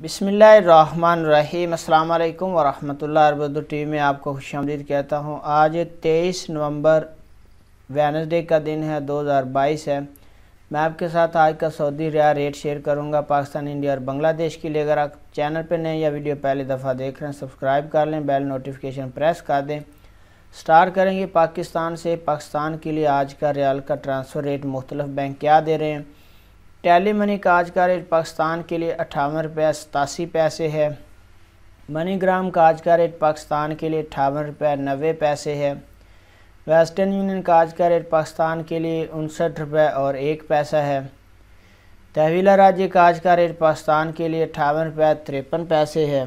बिसमीम् अल्लाम वरम अरबद टीम में आपको खुश आमदीद कहता हूँ आज तेईस नवंबर वेनसडे का दिन है 2022 है मैं आपके साथ आज का सऊदी रिया रेट शेयर करूँगा पाकिस्तान इंडिया और बांग्लादेश के लिए अगर आप चैनल पर नए या वीडियो पहली दफ़ा देख रहे हैं सब्सक्राइब कर लें बेल नोटिफिकेशन प्रेस कर दें स्टार्ट करेंगे पाकिस्तान से पाकिस्तान के लिए आज का रियाल का ट्रांसफ़र रेट मुख्तलिफ बैंक क्या दे रहे हैं टैली मनी का आज का रेट पाकिस्तान के लिए अट्ठावन रुपये सतासी पैसे है मनीग्राम का आज का रेट पाकिस्तान के लिए अट्ठावन रुपये नबे पैसे है वेस्टर्न यूनियन का आज का रेट पाकिस्तान के लिए उनसठ रुपये और एक पैसा है तहवीला राज्य का आज का रेट पाकिस्तान के लिए अट्ठावन रुपये तिरपन पैसे है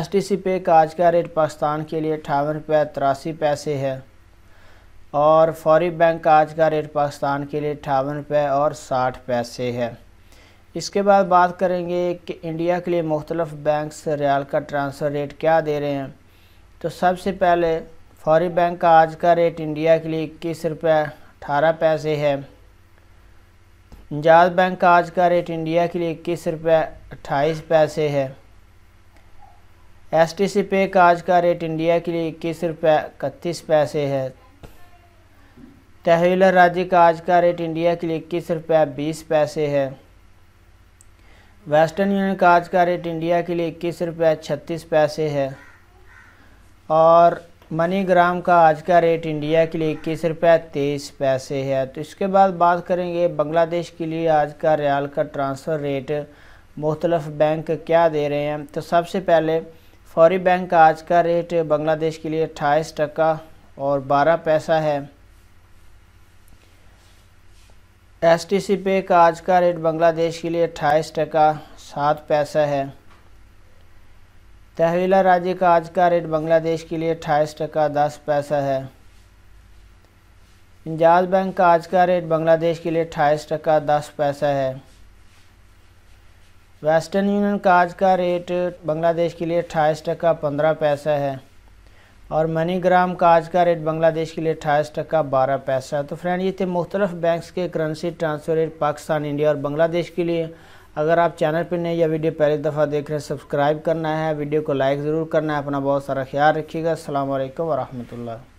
एस टी सी पे का आज का रेट पाकिस्तान के लिए अट्ठावन रुपये तिरासी पैसे है और फौरी बैंक का आज का रेट पाकिस्तान के लिए अठावन रुपये और साठ पैसे है इसके बाद बात करेंगे कि इंडिया के लिए मुख्तलफ बैंक्स रियाल का ट्रांसफ़र रेट क्या दे रहे हैं तो सबसे पहले फौरी बैंक का आज का रेट इंडिया के लिए इक्कीस रुपये अठारह पैसे है पंजाब बैंक का आज का रेट इंडिया के लिए इक्कीस रुपये अट्ठाईस पैसे है एस टी सी पे का आज का रेट इंडिया के लिए इक्कीस रुपये इकतीस पैसे है तहवीला राज्य का आज का रेट इंडिया के लिए इक्कीस रुपये बीस पैसे है वेस्टर्न यूनियन का आज का रेट इंडिया के लिए इक्कीस रुपये छत्तीस पैसे है और मनी ग्राम का आज का रेट इंडिया के लिए इक्कीस रुपये तेईस पैसे है तो इसके बाद बात करेंगे बांग्लादेश के लिए आज का रियाल का ट्रांसफ़र रेट मुख्तलफ बैंक क्या दे रहे हैं तो सबसे पहले फौरी बैंक का आज का रेट बांग्लादेश के लिए अट्ठाईस टका और बारह पैसा है एस टी सी पे का आज का रेट बांग्लादेश के लिए अट्ठाईस टका सात पैसा है तहवीला राज्य का आज का रेट बांग्लादेश के लिए अट्ठाईस टका दस पैसा है इंजाज बैंक का आज का रेट बांग्लादेश के लिए अट्ठाईस टका दस पैसा है वेस्टर्न यूनियन का आज का रेट बांग्लादेश के लिए अट्ठाईस टका पंद्रह पैसा है और मनी ग्राम का आज का रेट बांग्लादेश के लिए अठाईस टका बारह पैसा तो फ्रेंड ये थे मुख्तलिफ बैंक्स के currency transfer rate Pakistan India और बांग्लादेश के लिए अगर आप चैनल पर नए या वीडियो पहली दफ़ा देख रहे हैं सब्सक्राइब करना है वीडियो को लाइक ज़रूर करना है अपना बहुत सारा ख्याल रखिएगा असल वरहमल